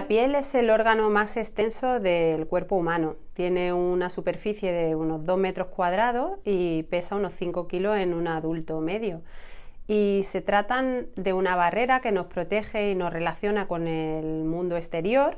La piel es el órgano más extenso del cuerpo humano. Tiene una superficie de unos 2 metros cuadrados y pesa unos 5 kilos en un adulto medio. Y se trata de una barrera que nos protege y nos relaciona con el mundo exterior,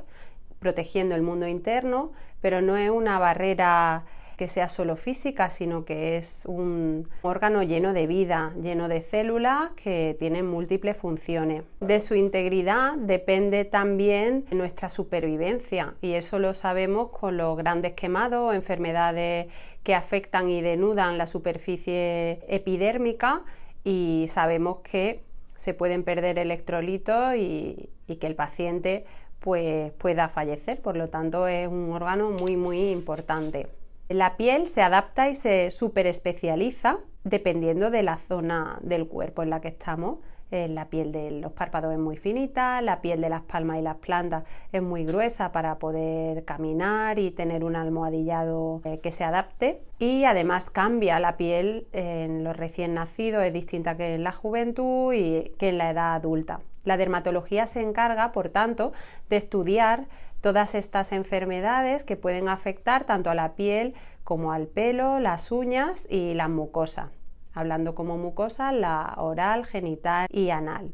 protegiendo el mundo interno, pero no es una barrera sea solo física, sino que es un órgano lleno de vida, lleno de células que tienen múltiples funciones. De su integridad depende también nuestra supervivencia y eso lo sabemos con los grandes quemados, enfermedades que afectan y denudan la superficie epidérmica y sabemos que se pueden perder electrolitos y, y que el paciente pues, pueda fallecer. Por lo tanto, es un órgano muy, muy importante. La piel se adapta y se superespecializa dependiendo de la zona del cuerpo en la que estamos. Eh, la piel de los párpados es muy finita, la piel de las palmas y las plantas es muy gruesa para poder caminar y tener un almohadillado eh, que se adapte. Y además cambia la piel en los recién nacidos, es distinta que en la juventud y que en la edad adulta. La dermatología se encarga, por tanto, de estudiar todas estas enfermedades que pueden afectar tanto a la piel como al pelo, las uñas y la mucosa, hablando como mucosa la oral, genital y anal.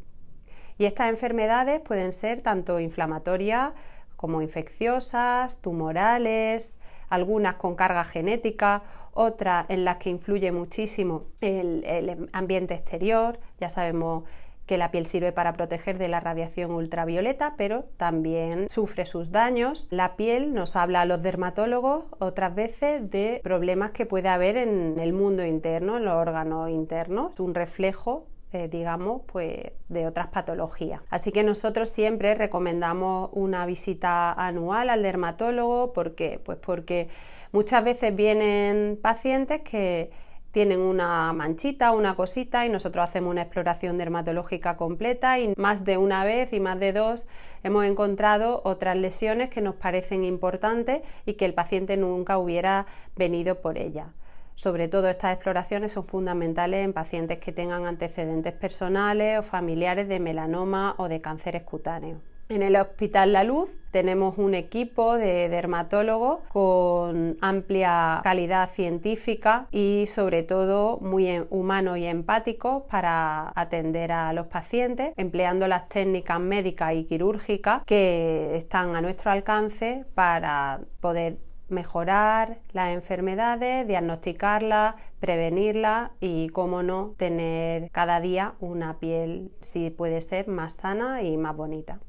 Y estas enfermedades pueden ser tanto inflamatorias como infecciosas, tumorales, algunas con carga genética, otras en las que influye muchísimo el, el ambiente exterior, ya sabemos que la piel sirve para proteger de la radiación ultravioleta, pero también sufre sus daños. La piel nos habla a los dermatólogos otras veces de problemas que puede haber en el mundo interno, en los órganos internos, un reflejo eh, digamos, pues de otras patologías. Así que nosotros siempre recomendamos una visita anual al dermatólogo. ¿Por qué? Pues porque muchas veces vienen pacientes que tienen una manchita, una cosita y nosotros hacemos una exploración dermatológica completa y más de una vez y más de dos hemos encontrado otras lesiones que nos parecen importantes y que el paciente nunca hubiera venido por ellas. Sobre todo estas exploraciones son fundamentales en pacientes que tengan antecedentes personales o familiares de melanoma o de cáncer escutáneo. En el Hospital La Luz tenemos un equipo de dermatólogos con amplia calidad científica y sobre todo muy em, humano y empático para atender a los pacientes, empleando las técnicas médicas y quirúrgicas que están a nuestro alcance para poder mejorar las enfermedades, diagnosticarlas, prevenirlas y, cómo no, tener cada día una piel, si puede ser, más sana y más bonita.